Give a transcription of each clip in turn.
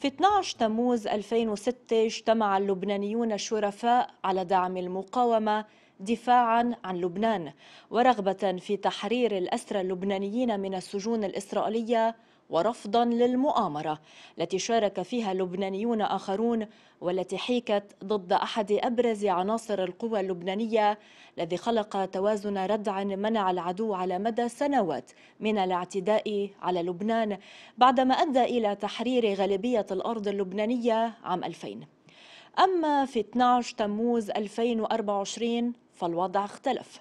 في 12 تموز 2006 اجتمع اللبنانيون الشرفاء على دعم المقاومة دفاعا عن لبنان ورغبة في تحرير الأسرى اللبنانيين من السجون الإسرائيلية ورفضا للمؤامرة التي شارك فيها لبنانيون آخرون والتي حيكت ضد أحد أبرز عناصر القوى اللبنانية الذي خلق توازن ردع منع العدو على مدى سنوات من الاعتداء على لبنان بعدما أدى إلى تحرير غالبية الأرض اللبنانية عام 2000 أما في 12 تموز 2024 فالوضع اختلف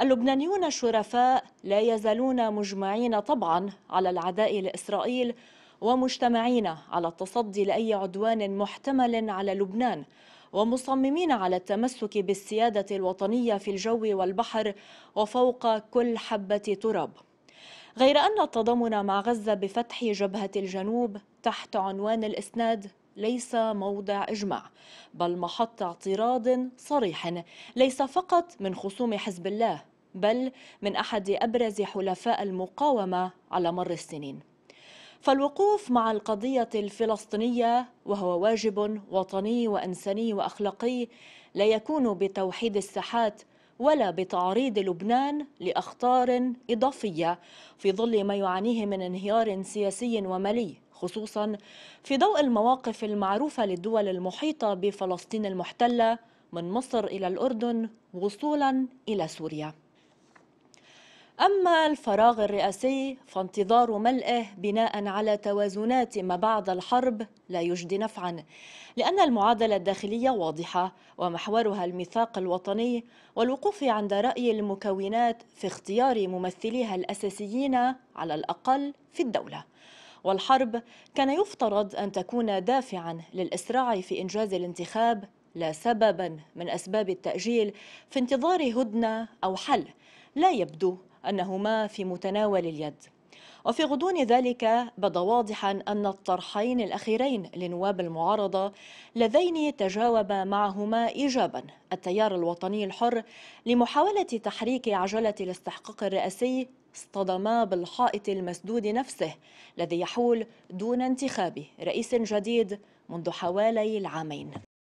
اللبنانيون الشرفاء لا يزالون مجمعين طبعا على العداء لإسرائيل ومجتمعين على التصدي لأي عدوان محتمل على لبنان ومصممين على التمسك بالسيادة الوطنية في الجو والبحر وفوق كل حبة تراب غير أن التضامن مع غزة بفتح جبهة الجنوب تحت عنوان الإسناد ليس موضع إجماع بل محط اعتراض صريح ليس فقط من خصوم حزب الله بل من أحد أبرز حلفاء المقاومة على مر السنين فالوقوف مع القضية الفلسطينية وهو واجب وطني وإنساني وأخلاقي لا يكون بتوحيد الساحات ولا بتعريض لبنان لأخطار إضافية في ظل ما يعانيه من انهيار سياسي ومالي خصوصا في ضوء المواقف المعروفة للدول المحيطة بفلسطين المحتلة من مصر إلى الأردن وصولا إلى سوريا أما الفراغ الرئاسي فانتظار ملئه بناء على توازنات ما بعد الحرب لا يجدي نفعا لأن المعادلة الداخلية واضحة ومحورها الميثاق الوطني والوقوف عند رأي المكونات في اختيار ممثليها الأساسيين على الأقل في الدولة والحرب كان يفترض أن تكون دافعا للإسراع في إنجاز الانتخاب لا سببا من أسباب التأجيل في انتظار هدنة أو حل لا يبدو أنهما في متناول اليد وفي غضون ذلك بدا واضحا أن الطرحين الأخيرين لنواب المعارضة لذين تجاوب معهما إيجابا التيار الوطني الحر لمحاولة تحريك عجلة الاستحقاق الرئاسي اصطدما بالحائط المسدود نفسه الذي يحول دون انتخاب رئيس جديد منذ حوالي العامين